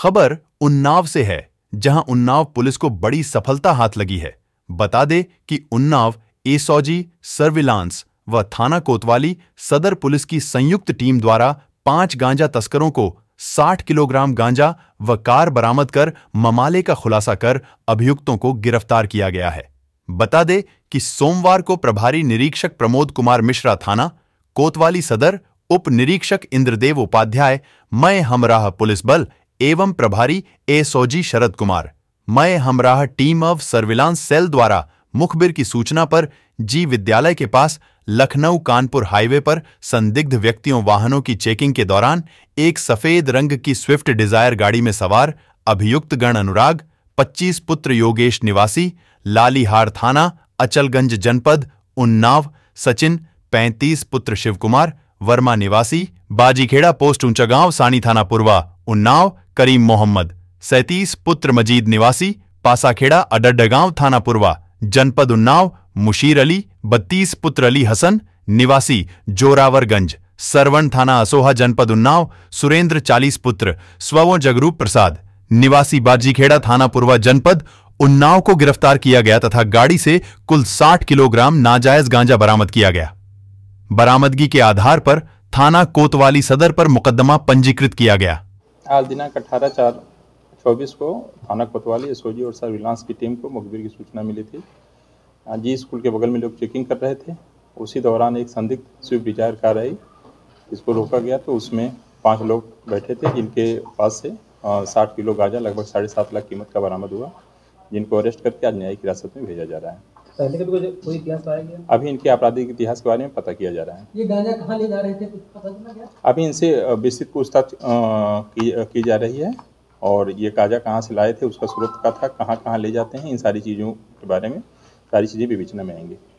खबर उन्नाव से है जहां उन्नाव पुलिस को बड़ी सफलता हाथ लगी है बता दे कि उन्नाव एसौजी सर्विलांस व थाना कोतवाली सदर पुलिस की संयुक्त टीम द्वारा पांच गांजा तस्करों को 60 किलोग्राम गांजा व कार बरामद कर ममाले का खुलासा कर अभियुक्तों को गिरफ्तार किया गया है बता दे कि सोमवार को प्रभारी निरीक्षक प्रमोद कुमार मिश्रा थाना कोतवाली सदर उप निरीक्षक इंद्रदेव उपाध्याय मय हमराह पुलिस बल एवं प्रभारी एसओजी शरद कुमार मय हमराह टीम ऑफ सर्विलांस सेल द्वारा मुखबिर की सूचना पर जी विद्यालय के पास लखनऊ कानपुर हाईवे पर संदिग्ध व्यक्तियों वाहनों की चेकिंग के दौरान एक सफेद रंग की स्विफ्ट डिजायर गाड़ी में सवार अभियुक्त गण अनुराग 25 पुत्र योगेश निवासी लालीहार थाना अचलगंज जनपद उन्नाव सचिन 35 पुत्र शिवकुमार वर्मा निवासी बाजीखेड़ा पोस्ट ऊंचागांव सानी थाना पूर्वा उन्नाव करीम मोहम्मद सैतीस पुत्र मजीद निवासी पासाखेड़ा अडड्डगांव थाना पुरवा जनपद उन्नाव मुशीर अली बत्तीस पुत्र अली हसन निवासी जोरावरगंज सरवण थाना असोहा जनपद उन्नाव सुरेंद्र चालीस पुत्र स्वो जगरूप प्रसाद निवासी बाजीखेड़ा थाना पूर्वा जनपद उन्नाव को गिरफ्तार किया गया तथा गाड़ी से कुल 60 किलोग्राम नाजायज गांजा बरामद किया गया बरामदगी के आधार पर थाना कोतवाली सदर पर मुकदमा पंजीकृत किया गया आज दिनांक अठारह चार चौबीस को थाना कोतवाली एस और सर्विलांस की टीम को मुखबिर की सूचना मिली थी जी स्कूल के बगल में लोग चेकिंग कर रहे थे उसी दौरान एक संदिग्ध स्विफ्ट डिजायर कार आई इसको रोका गया तो उसमें पाँच लोग बैठे थे जिनके पास से साठ किलो गांजा लगभग साढ़े सात लाख कीमत का बरामद हुआ जिनको अरेस्ट करके आज न्यायिक हिरासत में भेजा जा रहा है पहले कभी कोई इतिहास पाया तो गया अभी इनके आपराधिक इतिहास के बारे में पता किया जा रहा है ये गांजा कहाँ ले जा रहे थे कुछ पता चला क्या अभी इनसे विस्तृत पूछताछ की, की जा रही है और ये गांजा कहाँ से लाए थे उसका स्रोत का था कहाँ कहाँ ले जाते हैं इन सारी चीज़ों के बारे में सारी चीज़ें विवेचना में आएंगी